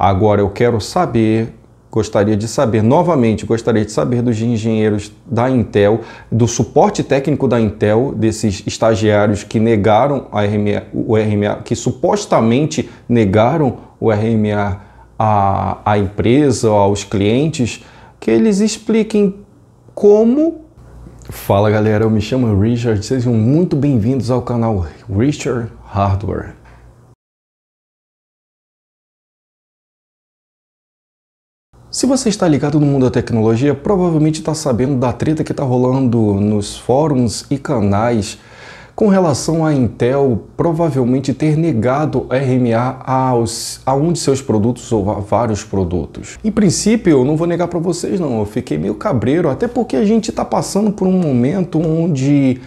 Agora eu quero saber, gostaria de saber novamente, gostaria de saber dos engenheiros da Intel, do suporte técnico da Intel, desses estagiários que negaram RMA, o RMA, que supostamente negaram o RMA à, à empresa, aos clientes, que eles expliquem como. Fala galera, eu me chamo Richard, sejam muito bem-vindos ao canal Richard Hardware. Se você está ligado no mundo da tecnologia, provavelmente está sabendo da treta que está rolando nos fóruns e canais com relação à Intel provavelmente ter negado RMA aos, a um de seus produtos ou a vários produtos. Em princípio, eu não vou negar para vocês não, eu fiquei meio cabreiro, até porque a gente está passando por um momento onde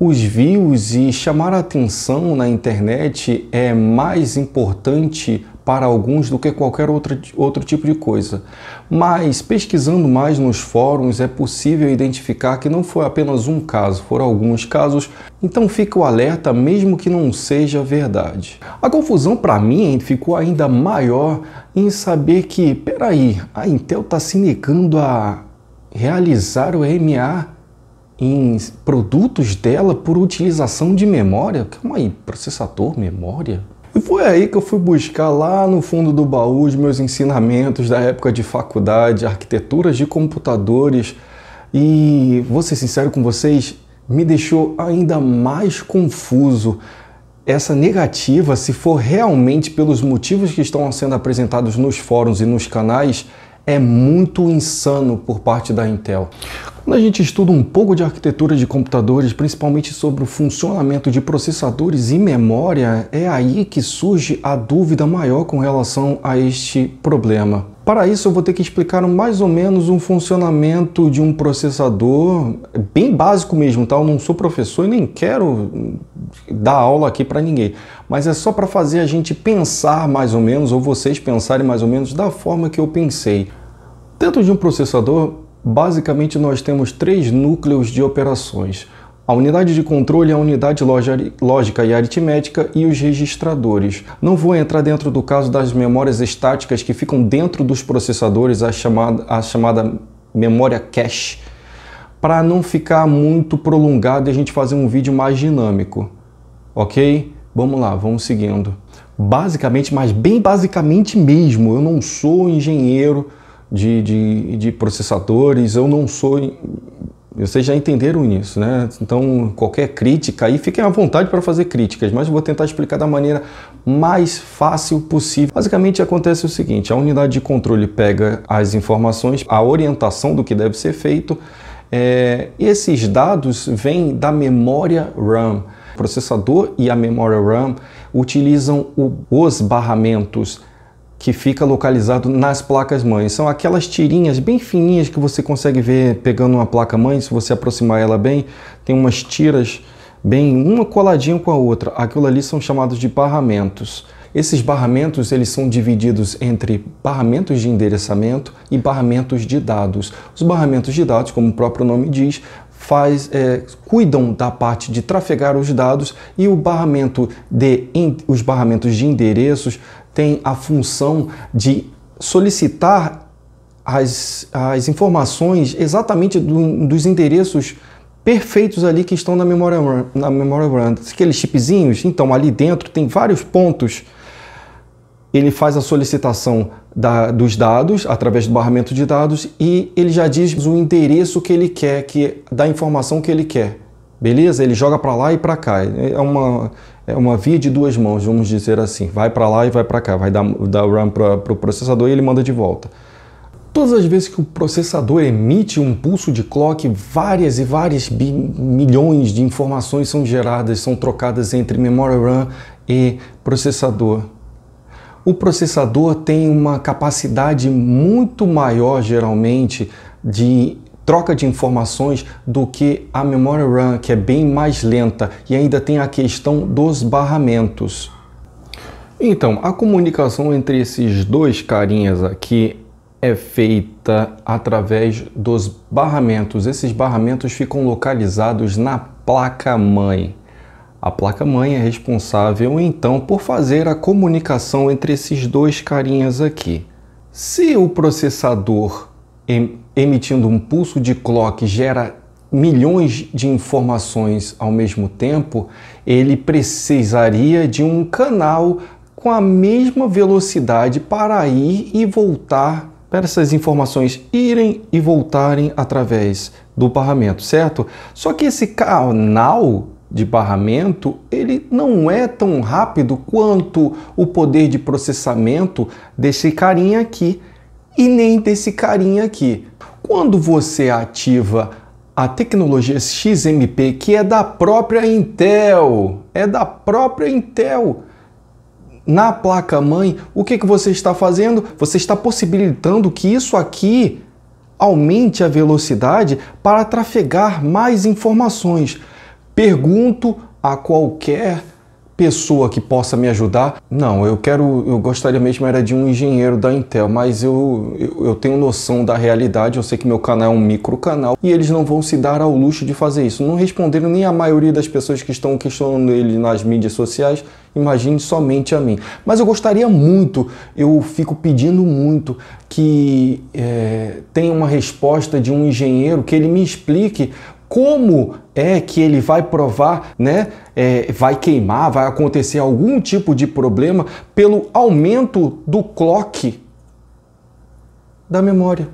os views e chamar a atenção na internet é mais importante para alguns do que qualquer outro, outro tipo de coisa. Mas pesquisando mais nos fóruns é possível identificar que não foi apenas um caso, foram alguns casos, então fica o alerta mesmo que não seja verdade. A confusão para mim ficou ainda maior em saber que, peraí, a Intel está se negando a realizar o EMA em produtos dela por utilização de memória? Calma aí, processador, memória? E foi aí que eu fui buscar lá no fundo do baú os meus ensinamentos da época de faculdade, arquiteturas de computadores. E vou ser sincero com vocês, me deixou ainda mais confuso. Essa negativa, se for realmente pelos motivos que estão sendo apresentados nos fóruns e nos canais, é muito insano por parte da Intel. Quando a gente estuda um pouco de arquitetura de computadores, principalmente sobre o funcionamento de processadores e memória, é aí que surge a dúvida maior com relação a este problema. Para isso, eu vou ter que explicar mais ou menos um funcionamento de um processador bem básico mesmo, tá? Eu não sou professor e nem quero dar aula aqui para ninguém, mas é só para fazer a gente pensar mais ou menos, ou vocês pensarem mais ou menos da forma que eu pensei. Dentro de um processador, Basicamente, nós temos três núcleos de operações. A unidade de controle, a unidade lógica e aritmética e os registradores. Não vou entrar dentro do caso das memórias estáticas que ficam dentro dos processadores, a chamada, a chamada memória cache, para não ficar muito prolongado e a gente fazer um vídeo mais dinâmico. Ok? Vamos lá, vamos seguindo. Basicamente, mas bem basicamente mesmo, eu não sou engenheiro, de, de, de processadores, eu não sou. Vocês já entenderam isso, né? Então, qualquer crítica, aí fiquem à vontade para fazer críticas, mas vou tentar explicar da maneira mais fácil possível. Basicamente, acontece o seguinte: a unidade de controle pega as informações, a orientação do que deve ser feito, é, esses dados vêm da memória RAM. O processador e a memória RAM utilizam o, os barramentos que fica localizado nas placas mães. São aquelas tirinhas bem fininhas que você consegue ver pegando uma placa mãe, se você aproximar ela bem, tem umas tiras bem uma coladinha com a outra. Aquilo ali são chamados de barramentos. Esses barramentos eles são divididos entre barramentos de endereçamento e barramentos de dados. Os barramentos de dados, como o próprio nome diz, faz, é, cuidam da parte de trafegar os dados e o barramento de os barramentos de endereços tem a função de solicitar as, as informações exatamente do, dos endereços perfeitos ali que estão na memória na memória RAM. Aqueles chipzinhos, então ali dentro tem vários pontos. Ele faz a solicitação da, dos dados através do barramento de dados e ele já diz o endereço que ele quer, que da informação que ele quer. Beleza? Ele joga para lá e para cá. É uma, é uma via de duas mãos, vamos dizer assim. Vai para lá e vai para cá. Vai dar, dar RAM para o pro processador e ele manda de volta. Todas as vezes que o processador emite um pulso de clock, várias e várias milhões de informações são geradas, são trocadas entre memória RAM e processador. O processador tem uma capacidade muito maior, geralmente, de troca de informações do que a memória RAM, que é bem mais lenta, e ainda tem a questão dos barramentos. Então, a comunicação entre esses dois carinhas aqui é feita através dos barramentos. Esses barramentos ficam localizados na placa-mãe. A placa-mãe é responsável então por fazer a comunicação entre esses dois carinhas aqui. Se o processador emitindo um pulso de clock gera milhões de informações ao mesmo tempo, ele precisaria de um canal com a mesma velocidade para ir e voltar, para essas informações irem e voltarem através do barramento, certo? Só que esse canal de barramento, ele não é tão rápido quanto o poder de processamento desse carinha aqui, e nem desse carinha aqui. Quando você ativa a tecnologia XMP, que é da própria Intel, é da própria Intel, na placa-mãe, o que, que você está fazendo? Você está possibilitando que isso aqui aumente a velocidade para trafegar mais informações. Pergunto a qualquer pessoa que possa me ajudar. Não, eu quero, eu gostaria mesmo era de um engenheiro da Intel, mas eu, eu, eu tenho noção da realidade, eu sei que meu canal é um micro canal e eles não vão se dar ao luxo de fazer isso. Não responderam nem a maioria das pessoas que estão questionando ele nas mídias sociais, imagine somente a mim. Mas eu gostaria muito, eu fico pedindo muito que é, tenha uma resposta de um engenheiro que ele me explique como é que ele vai provar, né? É, vai queimar, vai acontecer algum tipo de problema pelo aumento do clock da memória.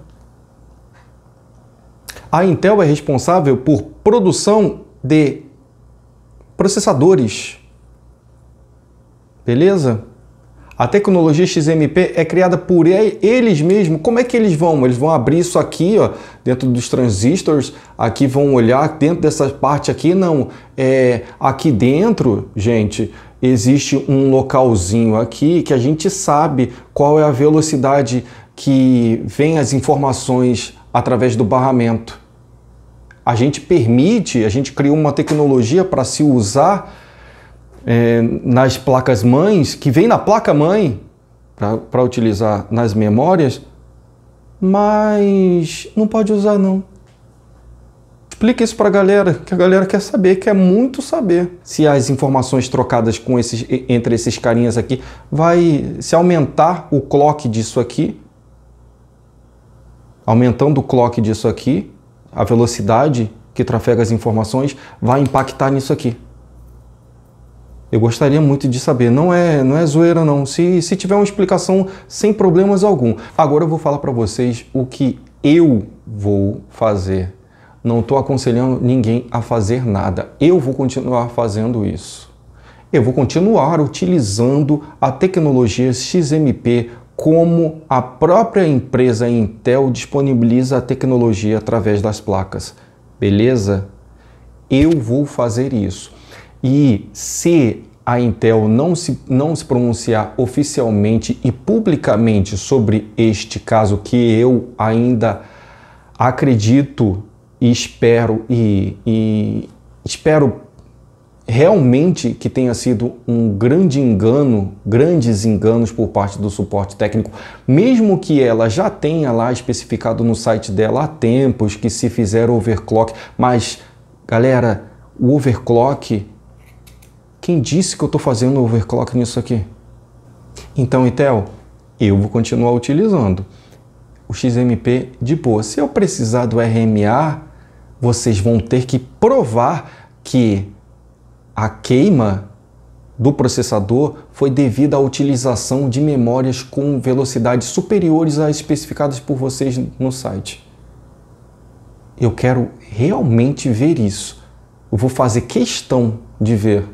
A Intel é responsável por produção de processadores. Beleza? A tecnologia XMP é criada por eles mesmos. Como é que eles vão? Eles vão abrir isso aqui, ó, dentro dos transistores, aqui vão olhar dentro dessa parte aqui, não. É, aqui dentro, gente, existe um localzinho aqui que a gente sabe qual é a velocidade que vem as informações através do barramento. A gente permite, a gente criou uma tecnologia para se usar é, nas placas mães, que vem na placa mãe, para utilizar nas memórias, mas não pode usar não. Explica isso para a galera, que a galera quer saber, quer muito saber se as informações trocadas com esses, entre esses carinhas aqui vai se aumentar o clock disso aqui, aumentando o clock disso aqui, a velocidade que trafega as informações vai impactar nisso aqui. Eu gostaria muito de saber. Não é, não é zoeira não. Se, se tiver uma explicação, sem problemas algum. Agora eu vou falar para vocês o que eu vou fazer. Não estou aconselhando ninguém a fazer nada. Eu vou continuar fazendo isso. Eu vou continuar utilizando a tecnologia XMP como a própria empresa Intel disponibiliza a tecnologia através das placas. Beleza? Eu vou fazer isso. E se a Intel não se, não se pronunciar oficialmente e publicamente sobre este caso, que eu ainda acredito e espero e, e espero realmente que tenha sido um grande engano, grandes enganos por parte do suporte técnico, mesmo que ela já tenha lá especificado no site dela há tempos que se fizer overclock, mas galera, o overclock quem disse que eu estou fazendo overclock nisso aqui? Então, Intel, eu vou continuar utilizando o XMP de boa. Se eu precisar do RMA, vocês vão ter que provar que a queima do processador foi devido à utilização de memórias com velocidades superiores às especificadas por vocês no site. Eu quero realmente ver isso. Eu vou fazer questão de ver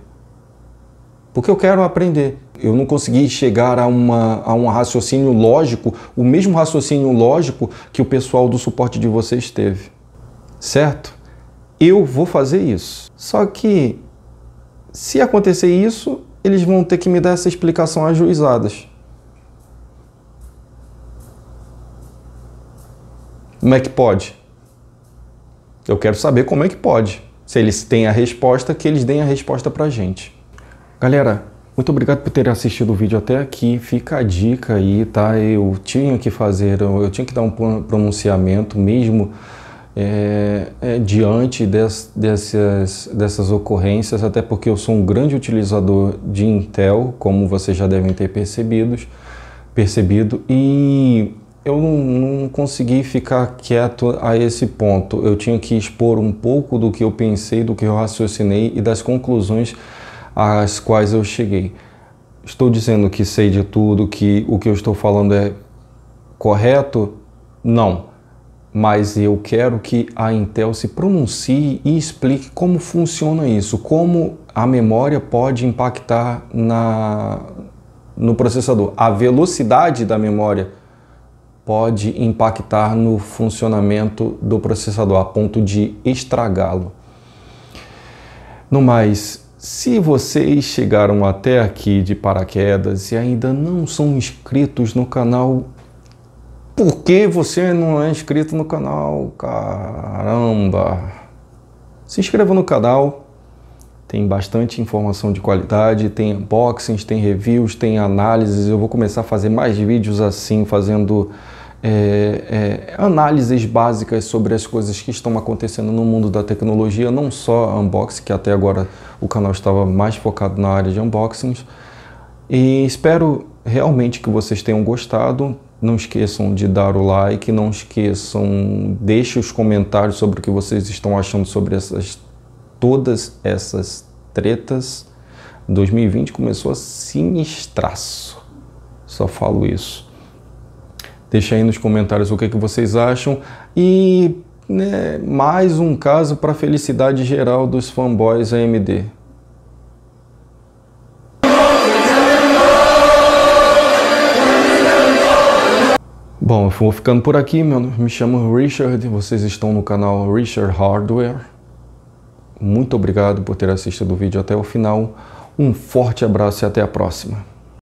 porque eu quero aprender. Eu não consegui chegar a, uma, a um raciocínio lógico, o mesmo raciocínio lógico que o pessoal do suporte de vocês teve. Certo? Eu vou fazer isso. Só que, se acontecer isso, eles vão ter que me dar essa explicação ajuizadas. Como é que pode? Eu quero saber como é que pode. Se eles têm a resposta, que eles deem a resposta para gente. Galera, muito obrigado por ter assistido o vídeo até aqui. Fica a dica aí, tá? Eu tinha que fazer, eu tinha que dar um pronunciamento mesmo é, é, diante des, dessas, dessas ocorrências, até porque eu sou um grande utilizador de Intel, como vocês já devem ter percebidos, percebido, e eu não, não consegui ficar quieto a esse ponto. Eu tinha que expor um pouco do que eu pensei, do que eu raciocinei e das conclusões às quais eu cheguei. Estou dizendo que sei de tudo, que o que eu estou falando é correto? Não. Mas eu quero que a Intel se pronuncie e explique como funciona isso, como a memória pode impactar na, no processador. A velocidade da memória pode impactar no funcionamento do processador a ponto de estragá-lo. No mais, se vocês chegaram até aqui de paraquedas e ainda não são inscritos no canal, por que você não é inscrito no canal? Caramba! Se inscreva no canal, tem bastante informação de qualidade, tem unboxings, tem reviews, tem análises. Eu vou começar a fazer mais vídeos assim, fazendo é, é, análises básicas sobre as coisas que estão acontecendo no mundo da tecnologia, não só unboxing, que até agora o canal estava mais focado na área de unboxings. E espero realmente que vocês tenham gostado. Não esqueçam de dar o like, não esqueçam, deixe os comentários sobre o que vocês estão achando sobre essas todas essas tretas. 2020 começou a sinistraço. Só falo isso. Deixa aí nos comentários o que, é que vocês acham. E né, mais um caso para a felicidade geral dos fanboys AMD. Bom, eu vou ficando por aqui. Meu nome me chamo Richard. Vocês estão no canal Richard Hardware. Muito obrigado por ter assistido o vídeo até o final. Um forte abraço e até a próxima.